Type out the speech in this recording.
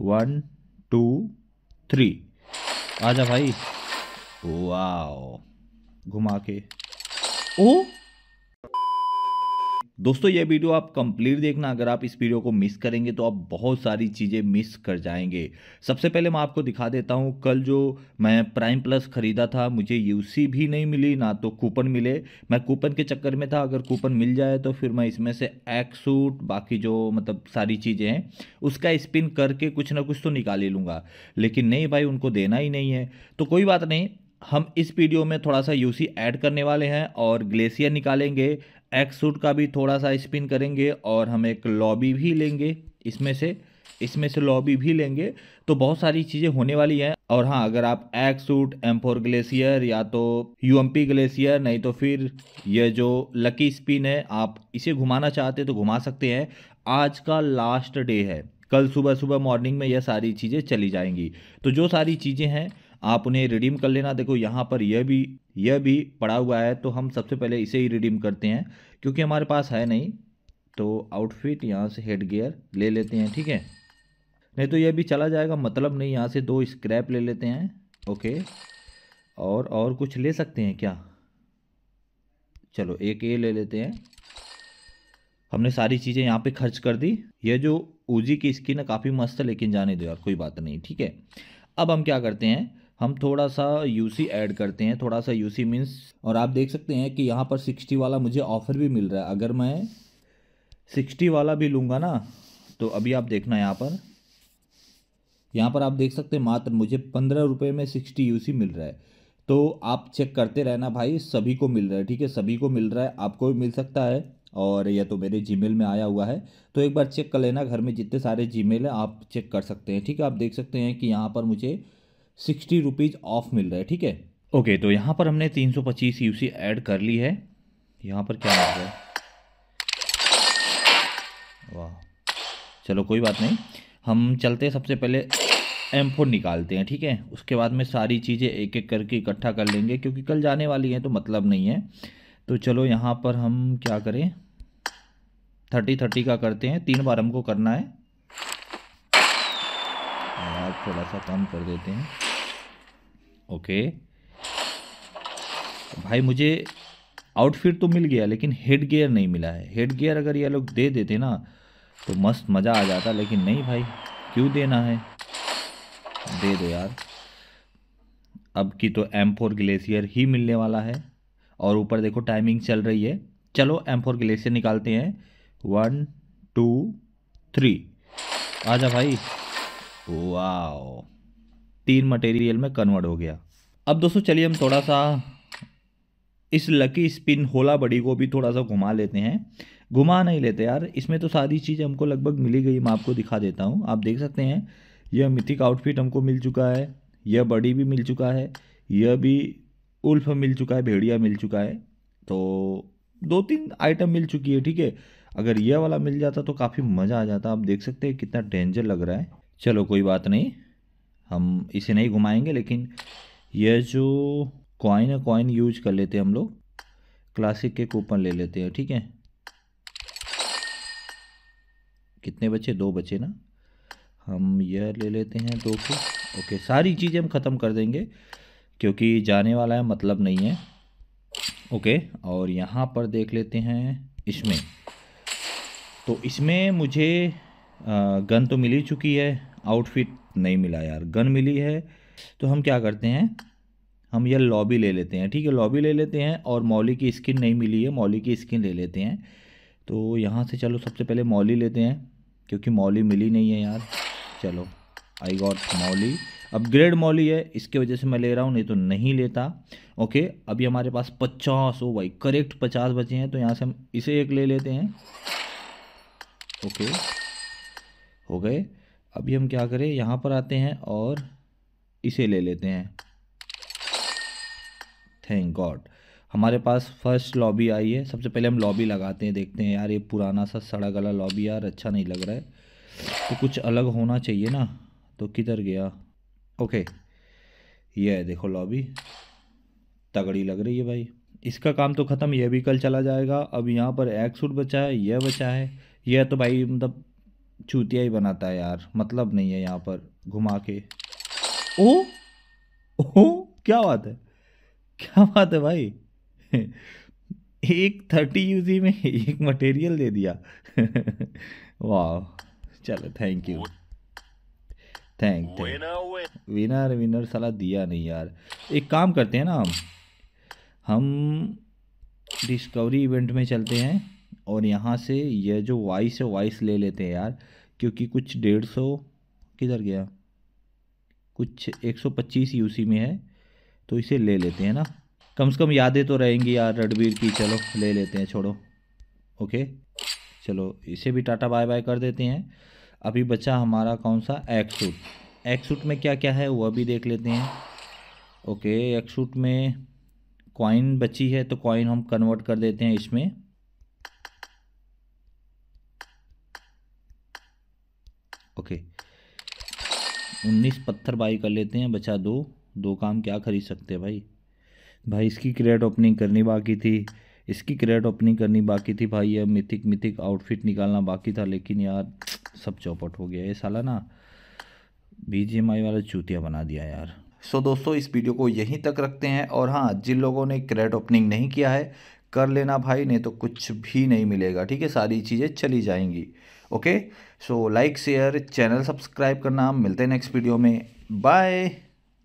one two three आजा भाई आओ घुमा के ओ दोस्तों ये वीडियो आप कंप्लीट देखना अगर आप इस वीडियो को मिस करेंगे तो आप बहुत सारी चीज़ें मिस कर जाएंगे सबसे पहले मैं आपको दिखा देता हूँ कल जो मैं प्राइम प्लस ख़रीदा था मुझे यूसी भी नहीं मिली ना तो कूपन मिले मैं कूपन के चक्कर में था अगर कूपन मिल जाए तो फिर मैं इसमें से एक सूट बाकी जो मतलब सारी चीज़ें हैं उसका स्पिन करके कुछ ना कुछ तो निकाल ही लूँगा लेकिन नहीं भाई उनको देना ही नहीं है तो कोई बात नहीं हम इस वीडियो में थोड़ा सा यूसी ऐड करने वाले हैं और ग्लेशियर निकालेंगे एक्स सूट का भी थोड़ा सा स्पिन करेंगे और हम एक लॉबी भी लेंगे इसमें से इसमें से लॉबी भी लेंगे तो बहुत सारी चीज़ें होने वाली हैं और हाँ अगर आप X suit M four glacier या तो यू पी ग्लेशियर नहीं तो फिर यह जो लकी स्पिन है आप इसे घुमाना चाहते तो घुमा सकते हैं आज का लास्ट डे है कल सुबह सुबह मॉर्निंग में यह सारी चीज़ें चली जाएंगी तो जो सारी चीज़ें हैं आप उन्हें रिडीम कर लेना देखो यहाँ पर यह भी यह भी पड़ा हुआ है तो हम सबसे पहले इसे ही रिडीम करते हैं क्योंकि हमारे पास है नहीं तो आउटफिट यहाँ से हेड गेयर ले लेते हैं ठीक है नहीं तो यह भी चला जाएगा मतलब नहीं यहाँ से दो स्क्रैप ले लेते हैं ओके और और कुछ ले सकते हैं क्या चलो एक ये ले लेते हैं हमने सारी चीज़ें यहाँ पे खर्च कर दी ये जो ऊजी की स्किन है काफ़ी मस्त है लेकिन जाने दो यार कोई बात नहीं ठीक है अब हम क्या करते हैं हम थोड़ा सा यू सी ऐड करते हैं थोड़ा सा यू सी मीन्स और आप देख सकते हैं कि यहाँ पर सिक्सटी वाला मुझे ऑफ़र भी मिल रहा है अगर मैं सिक्सटी वाला भी लूँगा ना तो अभी आप देखना यहाँ पर यहाँ पर आप देख सकते हैं मात्र मुझे पंद्रह रुपये में सिक्सटी यू सी मिल रहा है तो आप चेक करते रहना भाई सभी को मिल रहा है ठीक है सभी को मिल रहा है आपको भी मिल सकता है और यह तो मेरे जीमेल में आया हुआ है तो एक बार चेक कर लेना घर में जितने सारे जीमेल हैं आप चेक कर सकते हैं ठीक है आप देख सकते हैं कि यहाँ पर मुझे सिक्सटी रुपीज़ ऑफ मिल रहा है ठीक है ओके तो यहाँ पर हमने तीन सौ पच्चीस यू सी एड कर ली है यहाँ पर क्या मिल रहा है वाह चलो कोई बात नहीं हम चलते सबसे पहले एम फोर निकालते हैं ठीक है उसके बाद में सारी चीज़ें एक एक करके इकट्ठा कर लेंगे क्योंकि कल जाने वाली हैं तो मतलब नहीं है तो चलो यहाँ पर हम क्या करें थर्टी थर्टी का करते हैं तीन बार हमको करना है थोड़ा सा कम कर देते हैं ओके भाई मुझे आउटफिट तो मिल गया लेकिन हेड गियर नहीं मिला है हेड गियर अगर ये लोग दे देते ना तो मस्त मज़ा आ जाता लेकिन नहीं भाई क्यों देना है दे दो यार अब की तो एम फोर ग्लेशियर ही मिलने वाला है और ऊपर देखो टाइमिंग चल रही है चलो एम फोर ग्लेशियर निकालते हैं वन टू थ्री आजा भाई वाह तीन मटेरियल में कन्वर्ट हो गया अब दोस्तों चलिए हम थोड़ा सा इस लकी स्पिन होला बड़ी को भी थोड़ा सा घुमा लेते हैं घुमा नहीं लेते यार इसमें तो सारी चीज़ हमको लगभग मिली गई मैं आपको दिखा देता हूँ आप देख सकते हैं यह मिथिक आउटफिट हमको मिल चुका है यह बड़ी भी मिल चुका है यह भी उल्फ मिल चुका है भेड़िया मिल चुका है तो दो तीन आइटम मिल चुकी है ठीक है अगर यह वाला मिल जाता तो काफ़ी मज़ा आ जाता आप देख सकते हैं कितना डेंजर लग रहा है चलो कोई बात नहीं हम इसे नहीं घुमाएंगे लेकिन यह जो कॉइन है कॉइन यूज कर लेते हैं हम लोग क्लासिक के कूपन ले लेते हैं ठीक है कितने बचे दो बचे ना हम यह ले लेते हैं दो को ओके सारी चीज़ें हम ख़त्म कर देंगे क्योंकि जाने वाला है मतलब नहीं है ओके और यहाँ पर देख लेते हैं इसमें तो इसमें मुझे गन तो मिल ही चुकी है आउटफिट नहीं मिला यार गन मिली है तो हम क्या करते हैं हम यह लॉबी ले लेते हैं ठीक है लॉबी ले लेते हैं और मौली की स्किन नहीं मिली है मौली की स्किन ले लेते हैं तो यहाँ से चलो सबसे पहले मौली लेते हैं क्योंकि मौली मिली नहीं है यार चलो आई गॉट मौली अपग्रेड मौली है इसके वजह से मैं ले रहा हूँ नहीं तो नहीं लेता ओके अभी हमारे पास पचास ओ भाई करेक्ट पचास बचे हैं तो यहाँ से हम इसे एक ले लेते हैं ओके हो गए अभी हम क्या करें यहाँ पर आते हैं और इसे ले लेते हैं थैंक गॉड हमारे पास फर्स्ट लॉबी आई है सबसे पहले हम लॉबी लगाते हैं देखते हैं यार ये पुराना सा सड़ा गला लॉबी यार अच्छा नहीं लग रहा है तो कुछ अलग होना चाहिए ना तो किधर गया ओके ये है देखो लॉबी तगड़ी लग रही है भाई इसका काम तो ख़त्म यह भी कल चला जाएगा अब यहाँ पर एक सूट बचा है यह बचा है यह तो भाई मतलब चूतिया ही बनाता है यार मतलब नहीं है यहाँ पर घुमा के ओ ओ क्या बात है क्या बात है भाई एक थर्टी यूजी में एक मटेरियल दे दिया वाह चलो thank you thank winner winner साला दिया नहीं यार एक काम करते हैं ना हम हम डिस्कवरी इवेंट में चलते हैं और यहाँ से यह जो वाइस है वाइस ले लेते हैं यार क्योंकि कुछ डेढ़ सौ किधर गया कुछ एक सौ पच्चीस यूसी में है तो इसे ले लेते हैं ना कम से कम यादें तो रहेंगी यार रणबीर की चलो ले लेते हैं छोड़ो ओके चलो इसे भी टाटा बाय बाय कर देते हैं अभी बचा हमारा कौन सा एक्सूट एक्सूट में क्या क्या है वह भी देख लेते हैं ओके एक्सूट में कॉइन बची है तो कॉइन हम कन्वर्ट कर देते हैं इसमें ओके उन्नीस पत्थर बाई कर लेते हैं बचा दो दो काम क्या खरीद सकते हैं भाई भाई इसकी क्रेट ओपनिंग करनी बाकी थी इसकी क्रेट ओपनिंग करनी बाकी थी भाई यह मिथिक मिथिक आउटफिट निकालना बाकी था लेकिन यार सब चौपट हो गया ये साला ना बी जी एम आई वाला चूतिया बना दिया यार सो so, दोस्तों इस वीडियो को यहीं तक रखते हैं और हाँ जिन लोगों ने क्रेट ओपनिंग नहीं किया है कर लेना भाई नहीं तो कुछ भी नहीं मिलेगा ठीक है सारी चीज़ें चली जाएंगी okay so like share channel subscribe करना मिलते हैं नेक्स्ट वीडियो में बाय